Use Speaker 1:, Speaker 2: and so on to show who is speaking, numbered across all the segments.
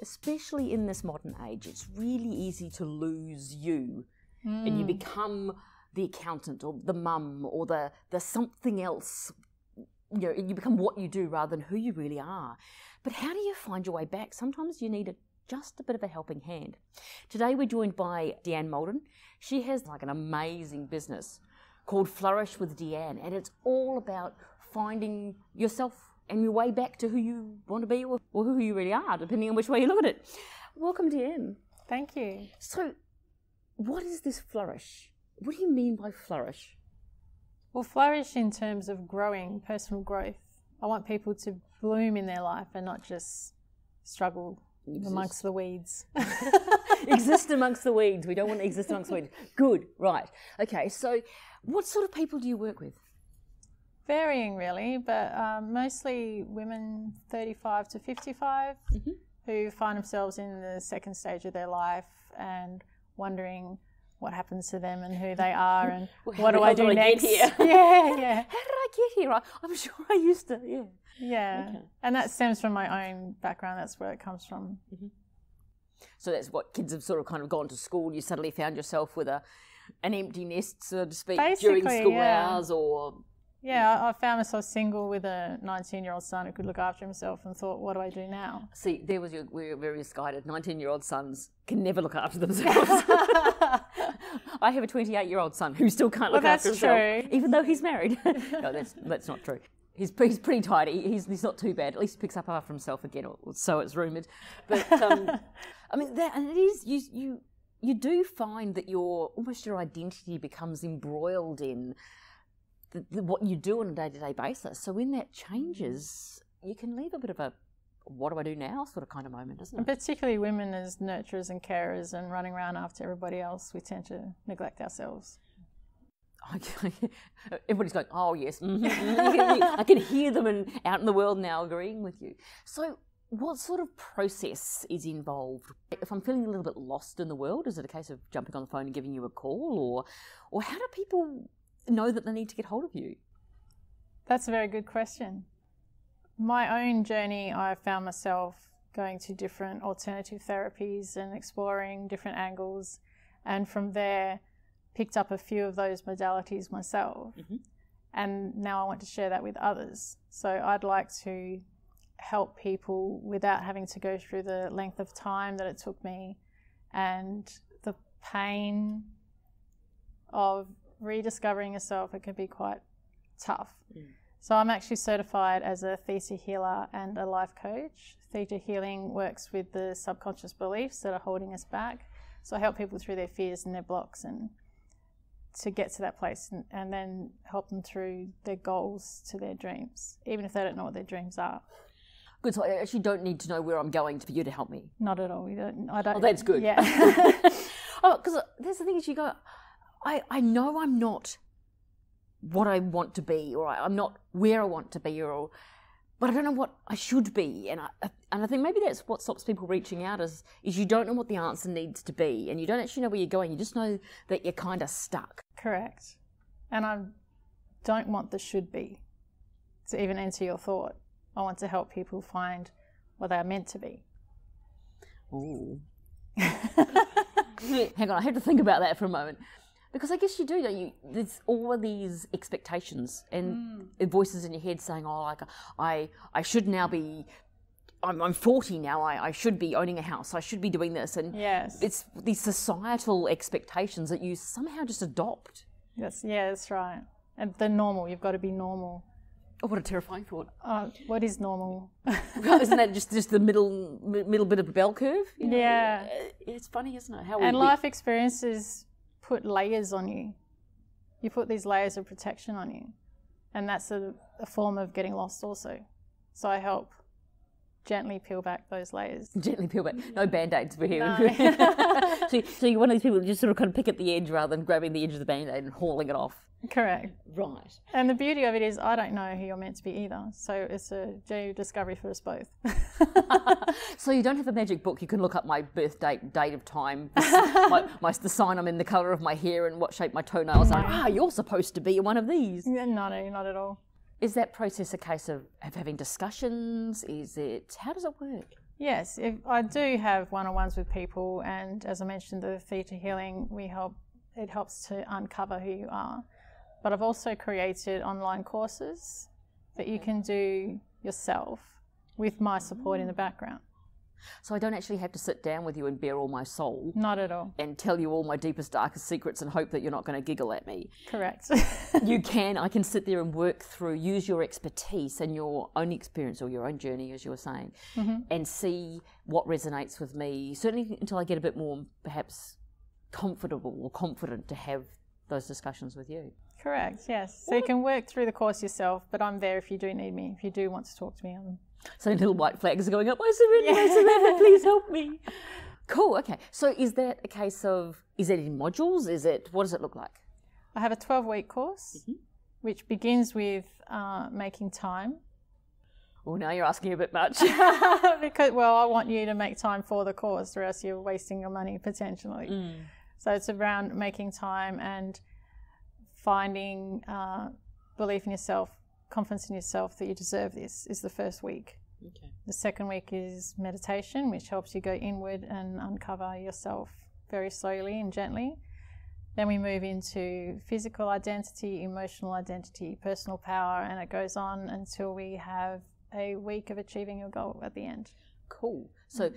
Speaker 1: especially in this modern age, it's really easy to lose you mm. and you hmm. become the accountant or the mum or the, the something else. You know, you become what you do rather than who you really are. But how do you find your way back? Sometimes you need a, just a bit of a helping hand. Today we're joined by Deanne Molden. She has like an amazing business called Flourish with Deanne, and it's all about finding yourself and your way back to who you want to be or, or who you really are, depending on which way you look at it. Welcome, DM. Thank
Speaker 2: you. So, what is this flourish? What do you mean by flourish? Well, flourish in terms of growing, personal growth. I want people to bloom in their life and not just struggle Exist. amongst the weeds.
Speaker 1: exist amongst the weeds. We don't want to exist amongst the weeds. Good, right. Okay, so what sort of people do you work with?
Speaker 2: varying really, but um, mostly women 35 to 55 mm-hmm. who find themselves in the second stage of their life and wondering what happens to them and who they are and well, what do I do I next? yeah,
Speaker 1: yeah. How did I get here? I'm sure I used to. Yeah.
Speaker 2: Yeah. Okay. And that stems from my own background. That's where it comes from. Mm-hmm.
Speaker 1: So that's what kids have sort of kind of gone to school. You suddenly found yourself with a an empty nest, so to speak, Basically, during school yeah. hours or
Speaker 2: yeah, I found myself single with a 19 year old son who could look after himself and thought, what do I do now?
Speaker 1: See, there was your, your very misguided. 19 year old sons can never look after themselves. I have a 28 year old son who still can't look well, after himself. True. Even though he's married. no, that's, that's not true. He's, he's pretty tidy. He's, he's not too bad. At least he picks up after himself again, or, or so it's rumoured. But um, I mean, that, and it is, you, you, you do find that your almost your identity becomes embroiled in the, the, what you do on a day to day basis. So when that changes, you can leave a bit of a what do I do now sort of kind of moment, isn't it? And
Speaker 2: particularly women as nurturers and carers and running around after everybody else, we tend to neglect ourselves.
Speaker 1: Everybody's going, oh, yes, mm-hmm. I can hear them and out in the world now agreeing with you. So, what sort of process is involved? If I'm feeling a little bit lost in the world, is it a case of jumping on the phone and giving you a call, or, or how do people know that
Speaker 2: they need to get hold of you? That's a very good question. My own journey, I found myself going to different alternative therapies and exploring different angles, and from there, picked up a few of those modalities myself. Mm-hmm. And now I want to share that with others. So I'd like to help people without having to go through the length of time that it took me and the pain of rediscovering yourself, it can be quite tough. Mm. So I'm actually certified as a theta healer and a life coach. Theta healing works with the subconscious beliefs that are holding us back. So I help people through their fears and their blocks and to get to that place and, and then help them through their goals to their dreams, even if they don't know what their dreams are.
Speaker 1: Good. So I actually don't need to know where I'm going for you to help me.
Speaker 2: Not at all. You don't. I don't. Oh, that's good. Yeah.
Speaker 1: oh, because uh, there's the thing is you go. I, I know I'm not what I want to be, or I, am not where I want to be, or but I don't know what I should be, and I and I think maybe that's what stops people reaching out is is you don't know what the answer needs to
Speaker 2: be, and you don't
Speaker 1: actually know where you're going. You just know that you're kind of stuck.
Speaker 2: Correct, and I don't want the should be to even enter your thought. I want to help people find what they are meant to be.
Speaker 1: Ooh. Hang on, I have to think about that for a moment because I guess you do, do you? There's all these expectations and mm. voices in your head saying, "Oh, like I, I should now be." I'm, I'm 40 now. I, I should be owning a house. I should be doing this. And yes. it's these societal expectations that you somehow just adopt.
Speaker 2: Yes, yeah, that's right. And the normal. You've got to be normal. Oh, what a terrifying thought! Uh, what is normal? isn't that just,
Speaker 1: just the middle middle bit of the bell curve?
Speaker 2: You know, yeah, uh, it's funny, isn't it? How and we, life experiences put layers on you. You put these layers of protection on you. And that's a, a form of getting lost, also. So I help gently peel back those layers. Gently peel back. No band aids for you. No.
Speaker 1: so, so you're one of these people who just sort of kind of pick at the edge rather than grabbing the edge of the band aid and hauling it off.
Speaker 2: Correct. Right. And the beauty of it is, I don't know who you're meant to be either. So it's a new discovery for us both.
Speaker 1: so you don't have a magic book. You can look up my birth date, date of time, my, my, the sign I'm in, the colour of my hair, and what shape my toenails are. Ah, you're supposed to be one of these. Yeah, No, no, not at all. Is that process a case of, of having discussions? Is it how does it work?
Speaker 2: Yes, if I do have one-on-ones with people, and as I mentioned, the theta healing we help it helps to uncover who you are. But I've also created online courses that you can do yourself with my support in the mm. background.
Speaker 1: So I don't actually have to sit down with you and bare all my soul. Not at all. And tell you all my deepest, darkest secrets and hope that you're not going to giggle at me. Correct. you can. I can sit there and work through, use your expertise and your own experience or your own journey, as you were saying, mm -hmm. and see what resonates with me. Certainly until I get a bit more, perhaps, comfortable or confident to have those discussions with you.
Speaker 2: Correct, yes. So you can work through the course yourself, but I'm there if you do need me. If you do want to talk to me, I'm so little white flags
Speaker 1: are going up. I surrender. Yeah. I surrender. Please
Speaker 2: help me. Cool. Okay. So is that a case of is it in
Speaker 1: modules? Is it what does it look like?
Speaker 2: I have a twelve-week course, mm-hmm. which begins with uh, making time.
Speaker 1: Well, oh, now you're asking a bit
Speaker 2: much. because well, I want you to make time for the course, or else you're wasting your money potentially. Mm. So it's around making time and finding uh, belief in yourself confidence in yourself that you deserve this is the first week. Okay. The second week is meditation, which helps you go inward and uncover yourself very slowly and gently. Then we move into physical identity, emotional identity, personal power, and it goes on until we have a week of achieving your goal at the end. Cool. So mm.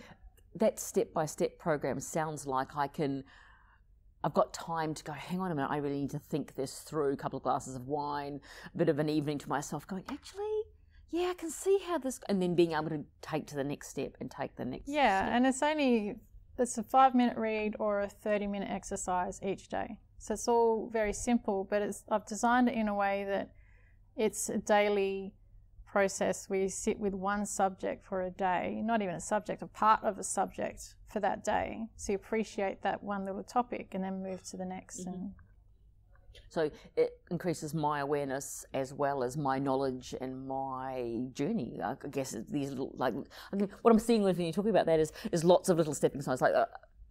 Speaker 1: that step by step program sounds like I can I've got time to go, hang on a minute, I really need to think this through, a couple of glasses of wine, a bit of an evening to myself, going, actually, yeah, I can see how this, and then being able to take to the next step and take the next
Speaker 2: Yeah, step. and it's only, it's a five minute read or a 30 minute exercise each day. So it's all very simple, but it's, I've designed it in a way that it's a daily process, we sit with one subject for a day, not even a subject, a part of a subject for that day. So you appreciate that one little topic and then move to the next. Mm -hmm. And
Speaker 1: so it increases my awareness as well as my knowledge and my journey. I guess these little, like what I'm seeing when you're talking about that is is lots of little stepping stones. Like uh,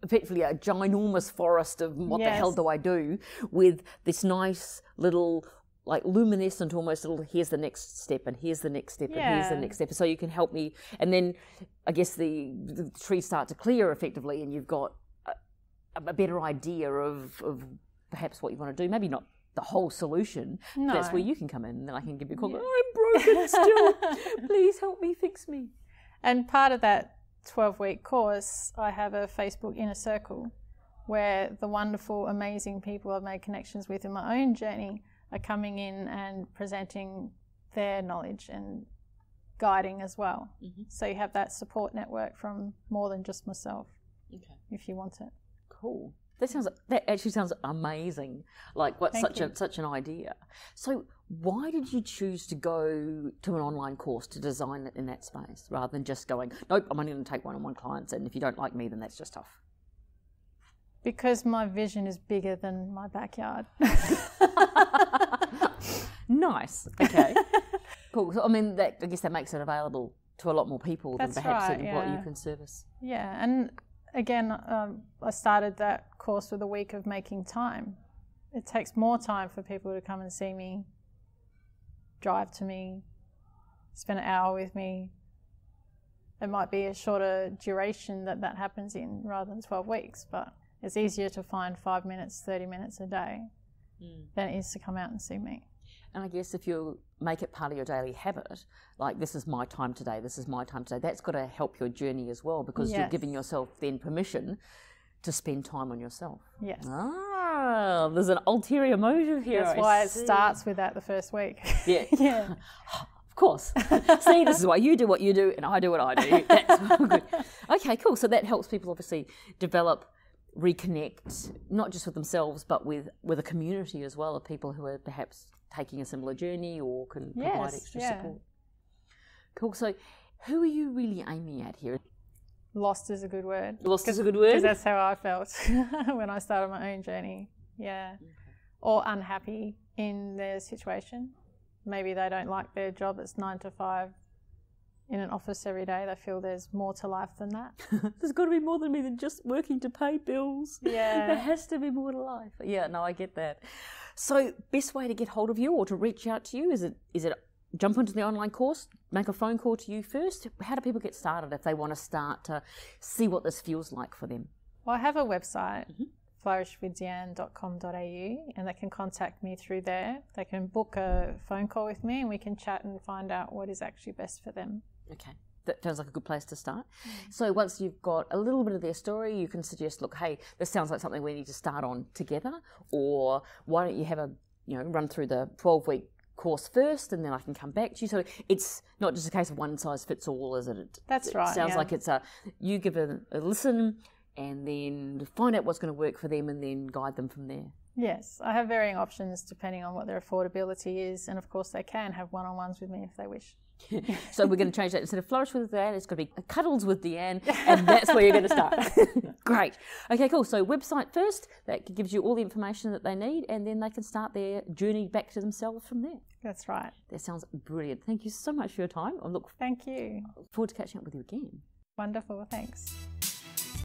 Speaker 1: effectively a ginormous forest of what yes. the hell do I do with this nice little like luminescent almost little here's the next step and here's the next step yeah. and here's the next step so you can help me and then i guess the, the trees start to clear effectively and you've got a, a better idea of, of perhaps what you want to do maybe not the whole solution no. that's where you can come in and then i can give you a call yeah. oh,
Speaker 2: i'm broken still please help me fix me and part of that 12 week course i have a facebook inner circle where the wonderful amazing people i've made connections with in my own journey are coming in and presenting their knowledge and guiding as well. Mm-hmm. So you have that support network from more than just myself, okay. if you want it. Cool.
Speaker 1: That sounds that actually sounds amazing. Like what Thank such you. a such an idea. So why did you choose to go to an online course to design it in that space rather than just going, nope, I'm only going to take one on one clients, and if you don't like me, then that's just tough?
Speaker 2: Because my vision is bigger than my backyard.
Speaker 1: nice. Okay. cool. So, I mean, that, I guess that makes it available to a lot more people That's than perhaps right, yeah. what you can service.
Speaker 2: Yeah, and again, um, I started that course with a week of making time. It takes more time for people to come and see me, drive to me, spend an hour with me. It might be a shorter duration that that happens in rather than 12 weeks, but it's easier to find five minutes, 30 minutes a day Mm. that is than it is to come out and see me.
Speaker 1: And I guess if you make it part of your daily habit, like this is my time today, this is my time today, that's got to help your journey as well because yes. you're giving yourself then permission to spend time on yourself. Yes. Ah, there's an ulterior motive here. That's I why see. it
Speaker 2: starts with that the first week.
Speaker 1: Yeah. yeah. of course. See, this is why you do what you do and I do what I do. That's good. Okay, cool. So that helps people obviously develop reconnect not just with themselves but with with a community as well of people who are perhaps taking a similar journey or can yes, provide extra yeah. support cool so who are you really aiming at here
Speaker 2: lost is a good word lost is a good word because that's how i felt when i started my own journey yeah okay. or unhappy in their situation maybe they don't like their job it's nine to five in an office every day. They feel there's more to life than that.
Speaker 1: there's got to be more than me than just working to pay bills. Yeah. There
Speaker 2: has to be more to life.
Speaker 1: Yeah, no, I get that. So, best way to get hold of you or to reach out to you is it is it jump onto the online course, make a phone call to you first? How do people get started if they want to start to see what this feels like for them?
Speaker 2: Well, I have a website. Mm-hmm and they can contact me through there. They can book a phone call with me and we can chat and find out what is actually best for them.
Speaker 1: Okay. That sounds like a good place to start. Mm-hmm. So once you've got a little bit of their story, you can suggest, look, hey, this sounds like something we need to start on together, or why don't you have a you know run through the twelve week course first and then I can come back to you. So it's not just a case of one size fits all, is it? That's it right. sounds yeah. like it's a you give a, a listen and then find out what's going to work for them and then guide them from there.
Speaker 2: Yes, I have varying options depending on what their affordability is, and of course they can have one-on-ones with me if they wish.
Speaker 1: so we're going to change that instead of flourish with Deanne, it's going to be cuddles with Deanne, and that's where you're going to start. Great. Okay, cool. So website first, that gives you all the information that they need, and then they can start their journey back to themselves from there. That's right. That sounds brilliant. Thank you so much for your time. I look thank you forward to catching up with you again. Wonderful. Thanks.